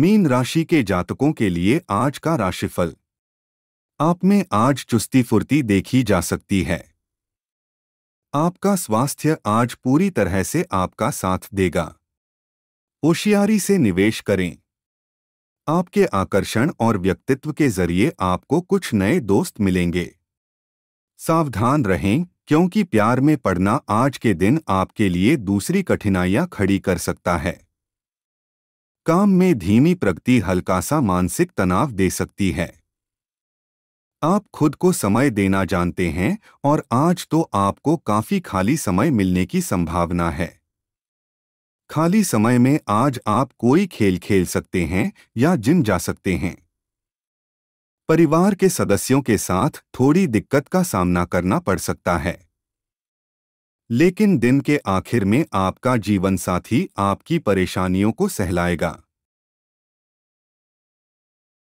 mean राशि के जातकों के लिए आज का राशिफल आप में आज चुस्ती फुर्ती देखी जा सकती है आपका स्वास्थ्य आज पूरी तरह से आपका साथ देगा होशियारी से निवेश करें आपके आकर्षण और व्यक्तित्व के जरिए आपको कुछ नए दोस्त मिलेंगे सावधान रहें क्योंकि प्यार में पड़ना आज के दिन आपके लिए दूसरी कठिनाइयां खड़ी कर सकता है काम में धीमी प्रगति हल्का सा मानसिक तनाव दे सकती है आप खुद को समय देना जानते हैं और आज तो आपको काफी खाली समय मिलने की संभावना है खाली समय में आज आप कोई खेल खेल सकते हैं या जिम जा सकते हैं परिवार के सदस्यों के साथ थोड़ी दिक्कत का सामना करना पड़ सकता है लेकिन दिन के आखिर में आपका जीवनसाथी आपकी परेशानियों को सहलाएगा